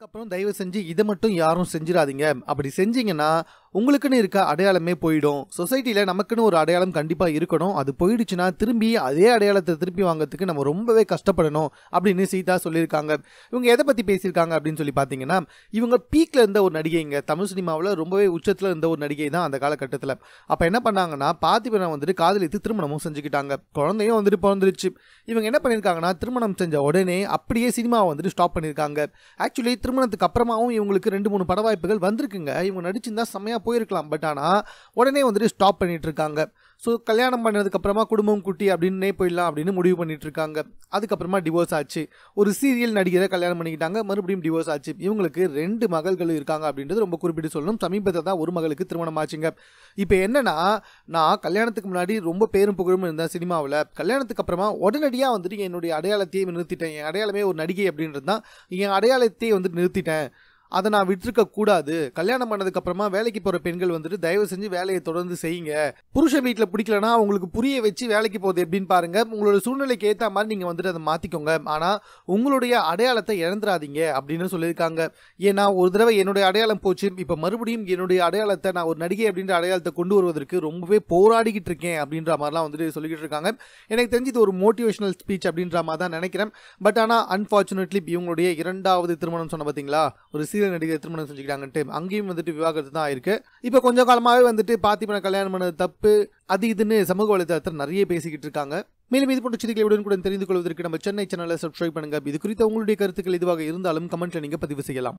அதுக்கப்புறம் தயவு செஞ்சு இதை மட்டும் யாரும் செஞ்சிடாதீங்க அப்படி செஞ்சீங்கன்னா உங்களுக்குன்னு இருக்க அடையாளமே போயிடும் சொசைட்டியில் நமக்குன்னு ஒரு அடையாளம் கண்டிப்பாக இருக்கணும் அது போயிடுச்சுன்னா திரும்பி அதே அடையாளத்தை திருப்பி வாங்கிறதுக்கு நம்ம ரொம்பவே கஷ்டப்படணும் அப்படின்னு சீதா சொல்லியிருக்காங்க இவங்க எதை பற்றி பேசியிருக்காங்க அப்படின்னு சொல்லி பார்த்தீங்கன்னா இவங்க பீக்கில் இருந்த ஒரு நடிகைங்க தமிழ் சினிமாவில் ரொம்பவே உச்சத்தில் இருந்த ஒரு நடிகை தான் அந்த காலகட்டத்தில் அப்போ என்ன பண்ணாங்கன்னா பார்த்திபனை வந்துட்டு காதலித்து திருமணமும் செஞ்சுக்கிட்டாங்க குழந்தையும் வந்துட்டு பிறந்துருச்சு இவங்க என்ன பண்ணியிருக்காங்கன்னா திருமணம் செஞ்ச உடனே அப்படியே சினிமாவை வந்துட்டு ஸ்டாப் பண்ணியிருக்காங்க ஆக்சுவலி திருமணத்துக்கு அப்புறமாவும் இவங்களுக்கு ரெண்டு மூணு பட வாய்ப்புகள் வந்திருக்குங்க இவங்க நடிச்சிருந்தா செம்மையாக செம்மையாக போயிருக்கலாம் பட் ஆனால் உடனே வந்துட்டு ஸ்டாப் பண்ணிகிட்டு இருக்காங்க ஸோ கல்யாணம் பண்ணதுக்கப்புறமா குடும்பம் குட்டி அப்படின்னே போயிடலாம் அப்படின்னு முடிவு பண்ணிட்டு இருக்காங்க அதுக்கப்புறமா டிவோர்ஸ் ஆச்சு ஒரு சீரியல் நடிகரை கல்யாணம் பண்ணிக்கிட்டாங்க மறுபடியும் டிவோர்ஸ் ஆச்சு இவங்களுக்கு ரெண்டு மகள்கள் இருக்காங்க அப்படின்றது ரொம்ப குறிப்பிட்டு சொல்லணும் சமீபத்தை தான் ஒரு மகளுக்கு திருமணம் ஆச்சுங்க இப்போ என்னன்னா நான் கல்யாணத்துக்கு முன்னாடி ரொம்ப பேரும் புகழும் இருந்தேன் சினிமாவில் கல்யாணத்துக்கு அப்புறமா உடனடியாக வந்துட்டு என்னுடைய அடையாளத்தையே நிறுத்திட்டேன் என் அடையாளமே ஒரு நடிகை அப்படின்றது தான் என் அடையாளத்தையே வந்துட்டு நிறுத்திட்டேன் அதை நான் விட்டுருக்க கூடாது கல்யாணம் பண்ணதுக்கு அப்புறமா வேலைக்கு போற பெண்கள் வந்துட்டு தயவு செஞ்சு வேலையை தொடர்ந்து செய்யுங்க புருஷ வீட்டில் பிடிக்கலனா அவங்களுக்கு புரிய வச்சு வேலைக்கு போகுது எப்படின்னு பாருங்க உங்களோட சூழ்நிலைக்கு ஏற்ற மாதிரி நீங்க வந்துட்டு அதை மாத்திக்கோங்க ஆனா உங்களுடைய அடையாளத்தை இழந்துராதீங்க அப்படின்னு சொல்லியிருக்காங்க ஏன்னா ஒரு தடவை என்னுடைய அடையாளம் போச்சு இப்போ மறுபடியும் என்னுடைய அடையாளத்தை நான் ஒரு நடிகை அப்படின்ற அடையாளத்தை கொண்டு வருவதற்கு ரொம்பவே போராடிக்கிட்டு இருக்கேன் அப்படின்ற மாதிரிலாம் வந்துட்டு சொல்லிக்கிட்டு இருக்காங்க எனக்கு தெரிஞ்சு இது ஒரு மோட்டிவேஷனல் ஸ்பீச் அப்படின்ற மாதிரி தான் நினைக்கிறேன் பட் ஆனால் அன்பார்ச்சுனேட்லி இவங்களுடைய இரண்டாவது திருமணம் சொன்ன பார்த்தீங்களா ஒரு சீரியல் நடிகர் திருமணம் செஞ்சுக்கிட்டாங்கன்ட்டு அங்கேயும் வந்துட்டு விவாகரத்து தான் ஆயிருக்கு இப்போ கொஞ்சம் காலமாகவே வந்துட்டு பாத்திமனை கல்யாணம் பண்ணது தப்பு அது இதுன்னு சமூக வலைதளத்தில் நிறைய பேசிக்கிட்டு இருக்காங்க மேலும் இது போன்ற செய்திகளை உடனுக்குடன் தெரிந்து கொள்வதற்கு நம்ம சென்னை சேனலை சப்ஸ்கிரைப் பண்ணுங்க இது குறித்த உங்களுடைய கருத்துக்கள் இதுவாக இருந்தாலும் கமெண்ட்ல நீங்க பதிவு செய்யலாம்